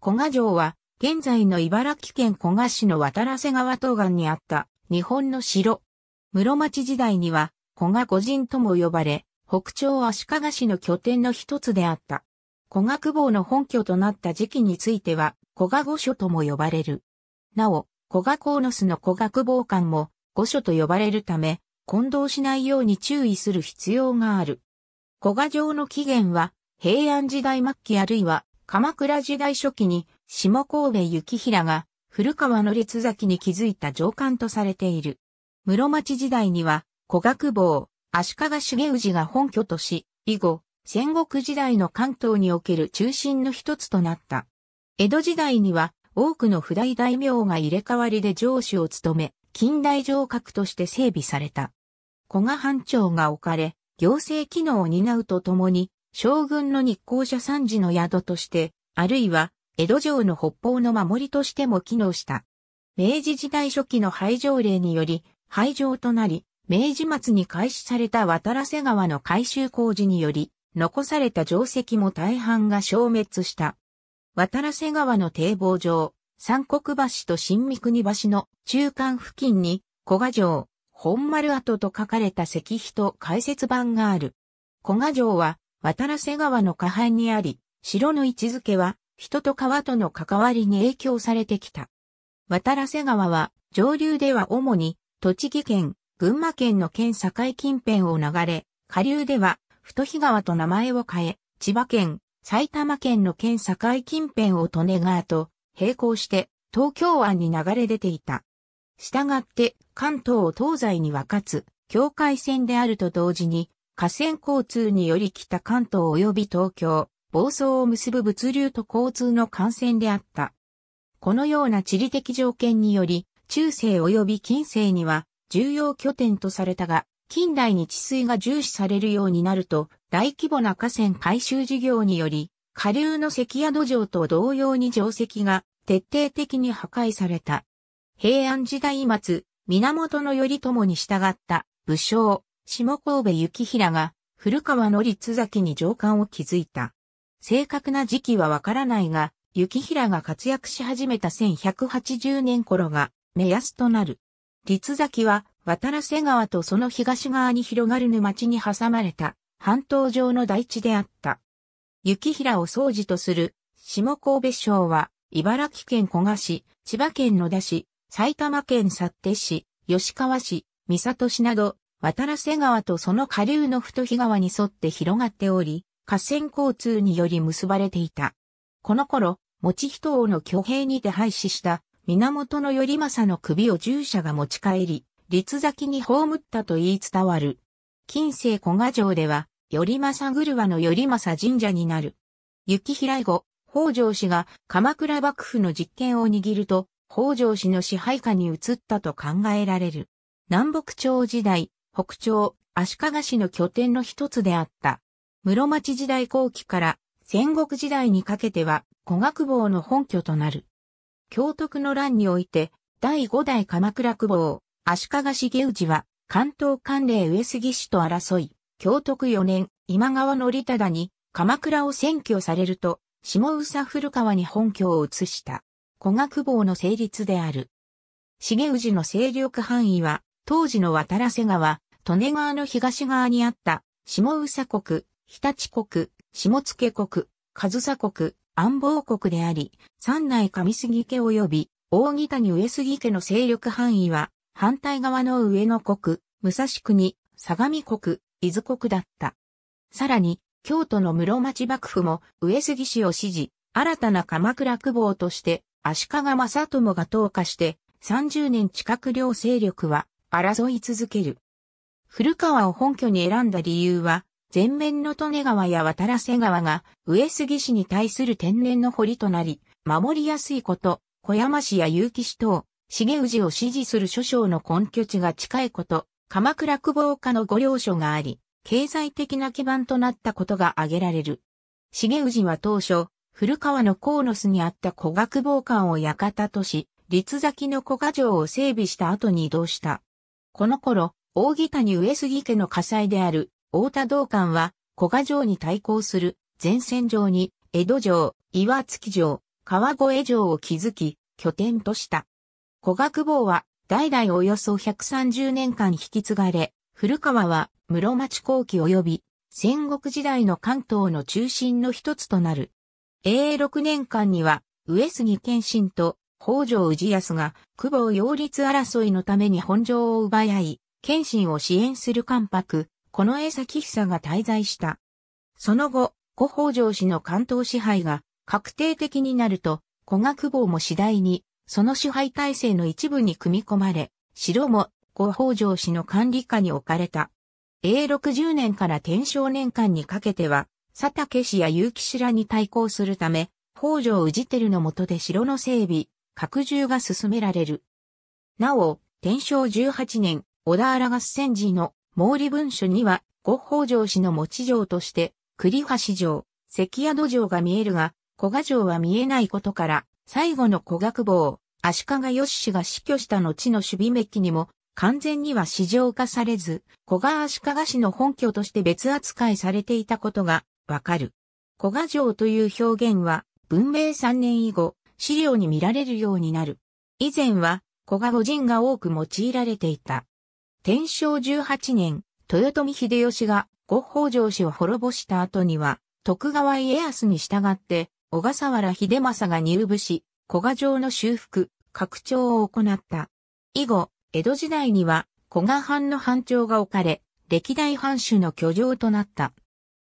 古賀城は、現在の茨城県古賀市の渡良瀬川東岸にあった日本の城。室町時代には古賀五人とも呼ばれ、北朝足利市の拠点の一つであった。古賀久保の本拠となった時期については、古賀御所とも呼ばれる。なお、古賀公の巣の古賀久保館も御所と呼ばれるため、混同しないように注意する必要がある。古賀城の起源は、平安時代末期あるいは鎌倉時代初期に下神戸幸平が古川の列崎に築いた上官とされている。室町時代には古学坊、足利重氏が本拠とし、以後、戦国時代の関東における中心の一つとなった。江戸時代には多くの不代大名が入れ替わりで城主を務め、近代城郭として整備された。古賀藩庁が置かれ、行政機能を担うとともに、将軍の日光社参事の宿として、あるいは江戸城の北方の守りとしても機能した。明治時代初期の廃城令により、廃城となり、明治末に開始された渡瀬川の改修工事により、残された城跡も大半が消滅した。渡瀬川の堤防上、三国橋と新三国橋の中間付近に、古賀城、本丸跡と書かれた石碑と解説版がある。古賀城は、渡良瀬川の下畔にあり、城の位置づけは、人と川との関わりに影響されてきた。渡良瀬川は、上流では主に、栃木県、群馬県の県境近辺を流れ、下流では、太日川と名前を変え、千葉県、埼玉県の県境近辺を利根川と並行して東京湾に流れ出ていた。したがって関東を東西に分かつ境界線であると同時に河川交通により北関東及び東京、房総を結ぶ物流と交通の幹線であった。このような地理的条件により、中世及び近世には重要拠点とされたが、近代に治水が重視されるようになると、大規模な河川改修事業により、下流の関屋土壌と同様に城石が徹底的に破壊された。平安時代末、源頼朝に従った武将、下神戸幸平が古川の立崎に上官を築いた。正確な時期はわからないが、幸平が活躍し始めた1180年頃が目安となる。立崎は渡良瀬川とその東側に広がる沼地に挟まれた半島上の大地であった。幸平を総司とする下神戸省は茨城県古河市、千葉県野田市、埼玉県幸手市、吉川市、三郷市など渡良瀬川とその下流の太日川に沿って広がっており、河川交通により結ばれていた。この頃、持人王の挙兵にて廃止した源頼政の首を従者が持ち帰り、立崎に葬ったと言い伝わる。近世古賀城では、頼政ぐるわの頼政神社になる。雪平以後、北条氏が鎌倉幕府の実権を握ると、北条氏の支配下に移ったと考えられる。南北朝時代、北朝、足利市の拠点の一つであった。室町時代後期から戦国時代にかけては古学坊の本拠となる。京徳の乱において、第五代鎌倉久保、足利重氏は、関東関連上杉氏と争い、京徳四年、今川の利忠に、鎌倉を占拠されると、下宇佐古川に本拠を移した、古学坊の成立である。重氏の勢力範囲は、当時の渡良瀬川、利根川の東側にあった、下宇佐国、日立国、下野国、上総国、安房国であり、山内上杉家及び、大木谷上杉家の勢力範囲は、反対側の上野国、武蔵国、相模国、伊豆国だった。さらに、京都の室町幕府も上杉氏を支持、新たな鎌倉公方として、足利正友が投下して、30年近く両勢力は争い続ける。古川を本拠に選んだ理由は、前面の利根川や渡良瀬川が上杉市に対する天然の堀となり、守りやすいこと、小山市や結城市等、重氏を支持する諸将の根拠地が近いこと、鎌倉久保岡の御領所があり、経済的な基盤となったことが挙げられる。重氏は当初、古川の河野巣にあった古賀久保館を館とし、立崎の古賀城を整備した後に移動した。この頃、大谷上杉家の火災である、大田道館は、古賀城に対抗する、前線上に、江戸城、岩月城、川越城を築き、拠点とした。古賀久保は、代々およそ130年間引き継がれ、古川は、室町後期及び、戦国時代の関東の中心の一つとなる。永永6年間には、上杉謙信と、北条氏康が、久保擁立争いのために本城を奪い合い、謙信を支援する関白、この江崎久が滞在した。その後、古北条氏の関東支配が確定的になると、古学坊も次第に、その支配体制の一部に組み込まれ、城も古北条氏の管理下に置かれた。永60年から天正年間にかけては、佐竹氏や結城氏らに対抗するため、北条氏照の下で城の整備、拡充が進められる。なお、天正18年、小田原合戦時の毛利文書には、五宝城氏の持ち城として、栗橋城、関宿城が見えるが、古賀城は見えないことから、最後の古学坊、足利義氏が死去した後の守備メッキにも、完全には市場化されず、古賀足利氏の本拠として別扱いされていたことがわかる。古賀城という表現は、文明3年以後、資料に見られるようになる。以前は、古賀五人が多く用いられていた。天正18年、豊臣秀吉が五宝城氏を滅ぼした後には、徳川家康に従って、小笠原秀政が入部し、古賀城の修復、拡張を行った。以後、江戸時代には、古賀藩の藩長が置かれ、歴代藩主の居城となった。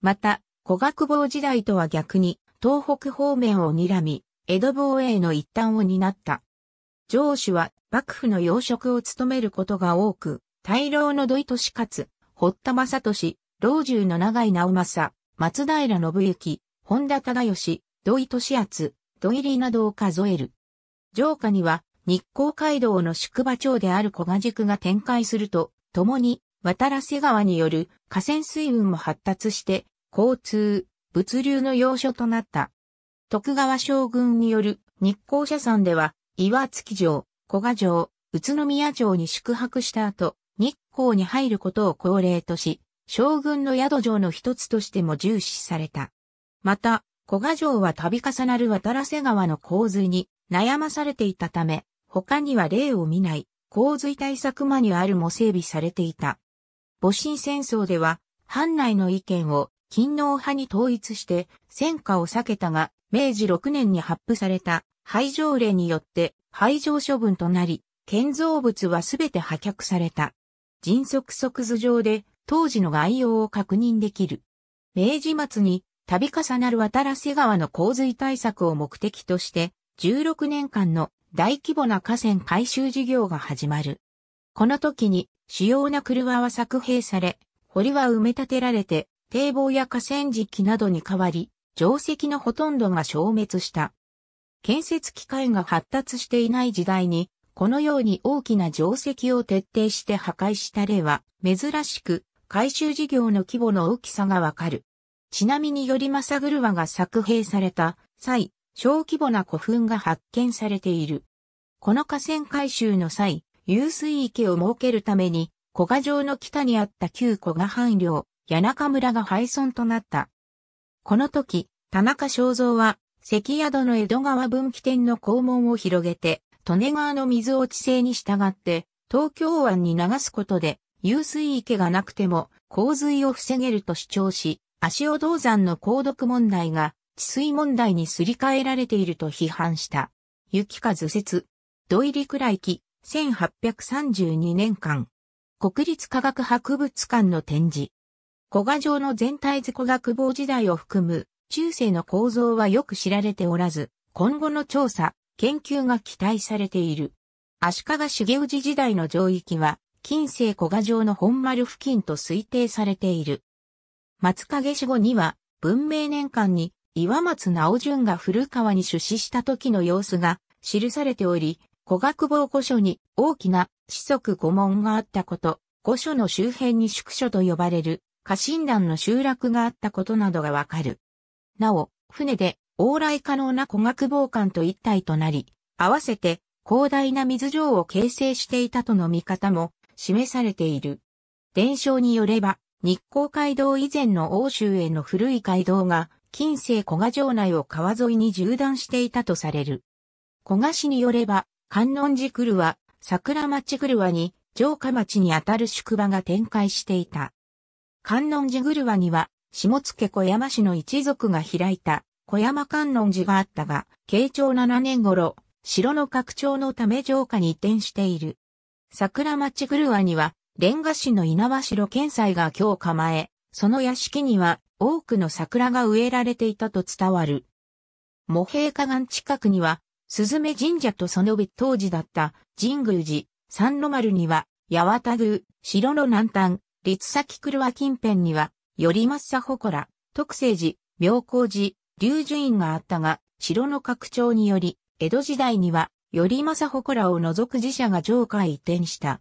また、古賀久保時代とは逆に、東北方面を睨み、江戸防衛の一端を担った。城主は幕府の要職を務めることが多く、大老の土井利勝、堀田正俊、老中の長井直政、松平信行、本田忠義、土井利厚、土井里などを数える。城下には、日光街道の宿場町である小賀塾が展開すると、共に、渡良瀬川による河川水運も発達して、交通、物流の要所となった。徳川将軍による日光社山では、岩月城、小賀城、宇都宮城に宿泊した後、校に入ることを恒例とし、将軍の宿城の一つとしても重視された。また、古賀城は度重なる渡良瀬川の洪水に悩まされていたため、他には例を見ない洪水対策マニュアルも整備されていた。戊辰戦争では、藩内の意見を勤王派に統一して戦火を避けたが、明治6年に発布された廃城令によって廃城処分となり、建造物はすべて破却された。迅速速図上で当時の概要を確認できる。明治末に度重なる渡良瀬川の洪水対策を目的として16年間の大規模な河川改修事業が始まる。この時に主要な車は作兵され、堀は埋め立てられて堤防や河川敷などに変わり、定石のほとんどが消滅した。建設機械が発達していない時代に、このように大きな定石を徹底して破壊した例は、珍しく、回収事業の規模の大きさがわかる。ちなみによりまさぐるわが作兵された際、小規模な古墳が発見されている。この河川改修の際、遊水池を設けるために、古賀城の北にあった旧古賀藩領、谷中村が廃村となった。この時、田中正造は、関宿の江戸川分岐点の校門を広げて、利根川の水を地勢に従って東京湾に流すことで遊水池がなくても洪水を防げると主張し、足尾銅山の鉱毒問題が治水問題にすり替えられていると批判した。雪か図説、土入りくらい期、1832年間。国立科学博物館の展示。古賀城の全体図古学坊時代を含む中世の構造はよく知られておらず、今後の調査、研究が期待されている。足利重氏時代の上域は、近世古賀城の本丸付近と推定されている。松影氏後には、文明年間に岩松直順が古川に出資した時の様子が記されており、古学坊古書に大きな四足古門があったこと、古書の周辺に宿所と呼ばれる家臣団の集落があったことなどがわかる。なお、船で往来可能な古学防寒と一体となり、合わせて広大な水上を形成していたとの見方も示されている。伝承によれば、日光街道以前の欧州への古い街道が、近世古賀城内を川沿いに縦断していたとされる。古賀市によれば、観音寺来るは、桜町来るはに、城下町にあたる宿場が展開していた。観音寺来るはには、下野小山市の一族が開いた小山観音寺があったが、慶長7年頃、城の拡張のため城下に移転している。桜町狂には、レンガ市の稲葉城県祭が今日構え、その屋敷には多くの桜が植えられていたと伝わる。模平河岸近くには、鈴目神社とその別当時だった神宮寺、三の丸には、八幡宮、城の南端、立崎狂近辺には、頼政祠、徳政寺、妙高寺、龍樹院があったが、城の拡張により、江戸時代には、頼政祠を除く寺社が城下移転した。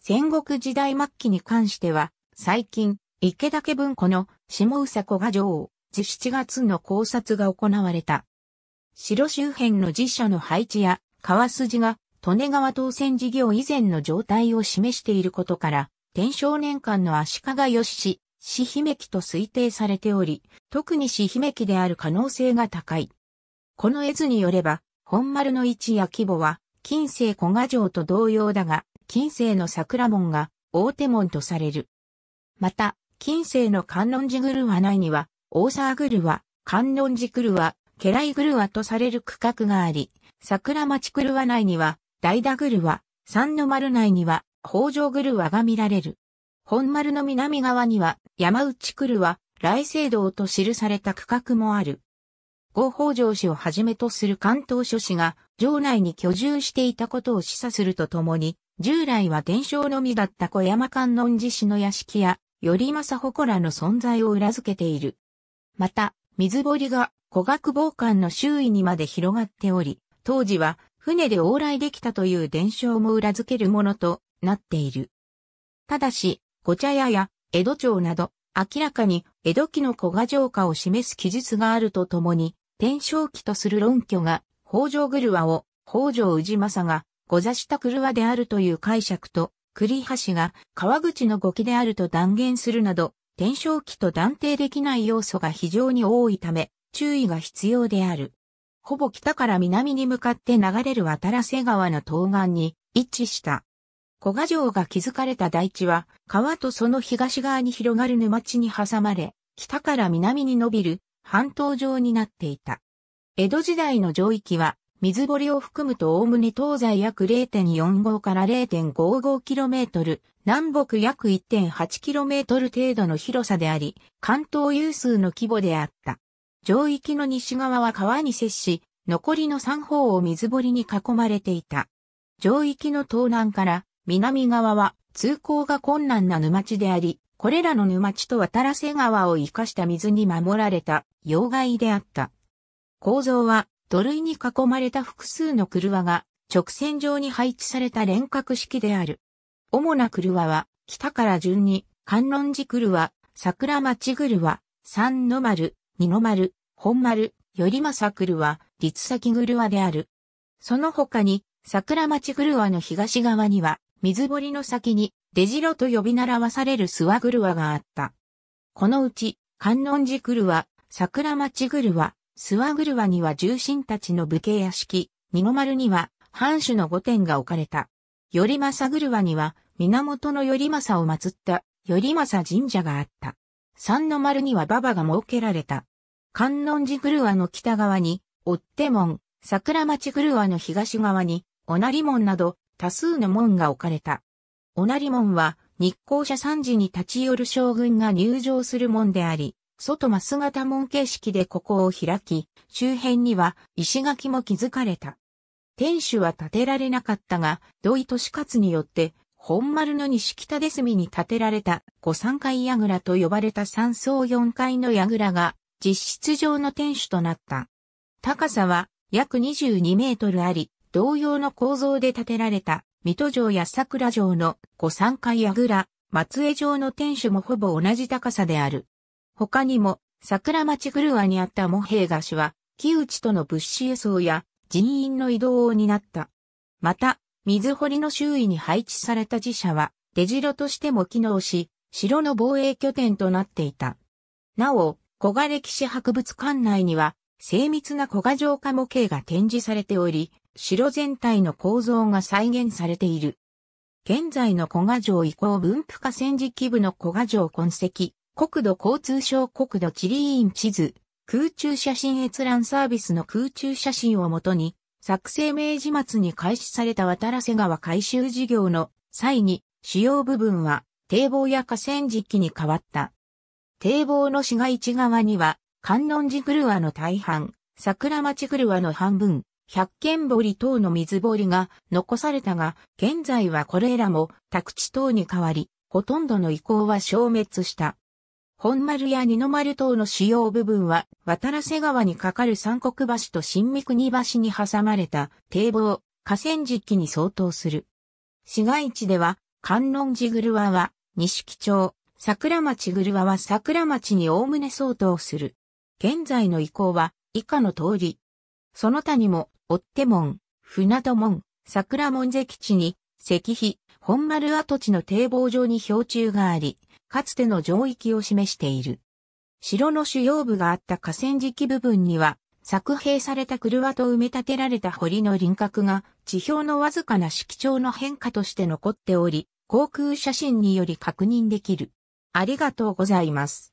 戦国時代末期に関しては、最近、池田家文庫の下宇佐子が城を、7月の考察が行われた。城周辺の寺社の配置や、川筋が、利根川当選事業以前の状態を示していることから、天正年間の足利義死姫期と推定されており、特に死姫期である可能性が高い。この絵図によれば、本丸の位置や規模は、近世古賀城と同様だが、近世の桜門が大手門とされる。また、近世の観音寺グルは内には、大沢グルは、観音寺グルは、家来グルはとされる区画があり、桜町グルワ内には、大田グルは、三の丸内には、北条グルはが見られる。本丸の南側には山内来るは来世堂と記された区画もある。五宝城氏をはじめとする関東諸氏が城内に居住していたことを示唆するとともに、従来は伝承のみだった小山観音寺氏の屋敷や、頼政祠の存在を裏付けている。また、水堀が古学防観の周囲にまで広がっており、当時は船で往来できたという伝承も裏付けるものとなっている。ただし、ご茶屋や江戸町など、明らかに江戸期の古賀城下を示す記述があるとともに、天正期とする論拠が、北条ル和を北条氏政が、ご座した狂和であるという解釈と、栗橋が川口の語記であると断言するなど、天正期と断定できない要素が非常に多いため、注意が必要である。ほぼ北から南に向かって流れる渡良瀬川の東岸に位置した古賀城が築かれた台地は、川とその東側に広がる沼地に挟まれ、北から南に伸びる半島状になっていた。江戸時代の上域は、水堀を含むと概ね東西約0.45から 0.55km、南北約 1.8km 程度の広さであり、関東有数の規模であった。上域の西側は川に接し、残りの三方を水堀に囲まれていた。上域の東南から南側は通行が困難な沼地であり、これらの沼地と渡良瀬川を生かした水に守られた要害であった。構造は土塁に囲まれた複数の車が直線上に配置された連角式である。主な車は北から順に観音寺車、桜町車、三の丸、二の丸、本丸、頼政車、立崎車である。その他に桜町車の東側には水堀の先に、出城と呼び習わされる諏訪車があった。このうち、観音寺車、桜町車、諏訪車には重臣たちの武家屋敷、二の丸には、藩主の御殿が置かれた。頼政車には、源頼政を祀った、頼政神社があった。三の丸には馬場が設けられた。観音寺車の北側に、追手門、桜町車の東側に、おなり門など、多数の門が置かれた。おなり門は日光社参事に立ち寄る将軍が入場する門であり、外真姿門形式でここを開き、周辺には石垣も築かれた。天守は建てられなかったが、土井利勝によって、本丸の西北出隅に建てられた五三階櫓と呼ばれた三層四階の櫓が実質上の天守となった。高さは約22メートルあり、同様の構造で建てられた、水戸城や桜城の御三階やぐら、松江城の天守もほぼ同じ高さである。他にも、桜町狂わにあった茂平菓子は、木内との物資輸送や人員の移動を担った。また、水堀の周囲に配置された寺社は、出城としても機能し、城の防衛拠点となっていた。なお、古賀歴史博物館内には、精密な古賀城下模型が展示されており、城全体の構造が再現されている。現在の古賀城移行分布河川敷部の古賀城痕跡、国土交通省国土地理院地図、空中写真閲覧サービスの空中写真をもとに、作成明治末に開始された渡良瀬川改修事業の際に、主要部分は堤防や河川敷に変わった。堤防の市街地側には、観音寺車の大半、桜町車の半分、百軒堀等の水堀が残されたが、現在はこれらも宅地等に変わり、ほとんどの遺構は消滅した。本丸や二の丸等の主要部分は、渡良瀬川に架かる三国橋と新三国橋に挟まれた堤防、河川敷に相当する。市街地では、観音寺ぐるわは、錦町、桜町ぐるわは桜町に概ね相当する。現在の遺構は、以下の通り。その他にも、追手門、船戸門、桜門関地に、石碑、本丸跡地の堤防上に標柱があり、かつての上域を示している。城の主要部があった河川敷部分には、作兵された車と埋め立てられた堀の輪郭が、地表のわずかな色調の変化として残っており、航空写真により確認できる。ありがとうございます。